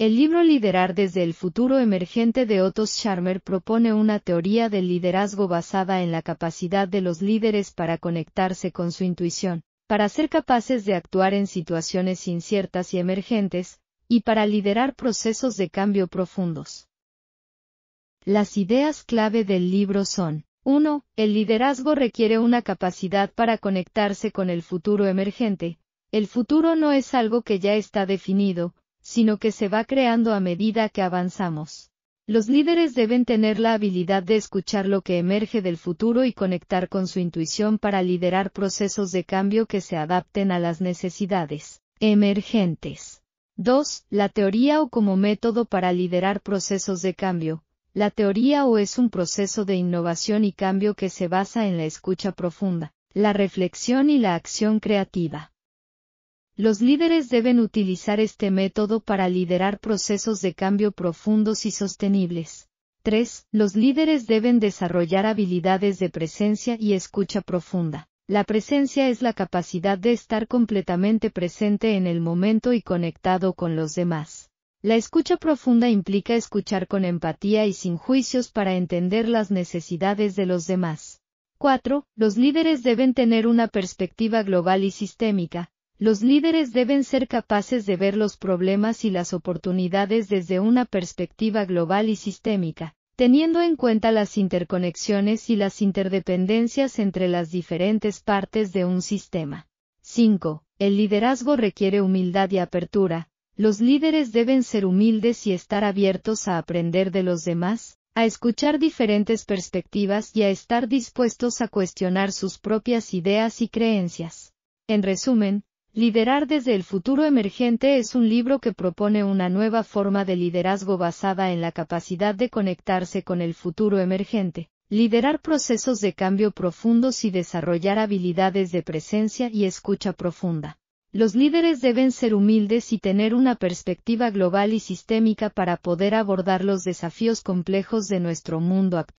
El libro Liderar desde el futuro emergente de Otto Scharmer propone una teoría del liderazgo basada en la capacidad de los líderes para conectarse con su intuición, para ser capaces de actuar en situaciones inciertas y emergentes, y para liderar procesos de cambio profundos. Las ideas clave del libro son 1. El liderazgo requiere una capacidad para conectarse con el futuro emergente. El futuro no es algo que ya está definido, sino que se va creando a medida que avanzamos. Los líderes deben tener la habilidad de escuchar lo que emerge del futuro y conectar con su intuición para liderar procesos de cambio que se adapten a las necesidades emergentes. 2. La teoría o como método para liderar procesos de cambio. La teoría o es un proceso de innovación y cambio que se basa en la escucha profunda, la reflexión y la acción creativa. Los líderes deben utilizar este método para liderar procesos de cambio profundos y sostenibles. 3. Los líderes deben desarrollar habilidades de presencia y escucha profunda. La presencia es la capacidad de estar completamente presente en el momento y conectado con los demás. La escucha profunda implica escuchar con empatía y sin juicios para entender las necesidades de los demás. 4. Los líderes deben tener una perspectiva global y sistémica, los líderes deben ser capaces de ver los problemas y las oportunidades desde una perspectiva global y sistémica, teniendo en cuenta las interconexiones y las interdependencias entre las diferentes partes de un sistema. 5. El liderazgo requiere humildad y apertura. Los líderes deben ser humildes y estar abiertos a aprender de los demás, a escuchar diferentes perspectivas y a estar dispuestos a cuestionar sus propias ideas y creencias. En resumen, Liderar desde el futuro emergente es un libro que propone una nueva forma de liderazgo basada en la capacidad de conectarse con el futuro emergente, liderar procesos de cambio profundos y desarrollar habilidades de presencia y escucha profunda. Los líderes deben ser humildes y tener una perspectiva global y sistémica para poder abordar los desafíos complejos de nuestro mundo actual.